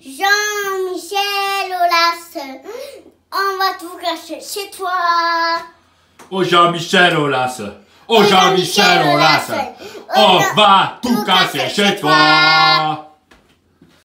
Jean-Michel Olasse, on va tout cacher chez toi. Oh Jean-Michel Olas, oh, oh Jean-Michel Olas, on va tout cacher chez toi.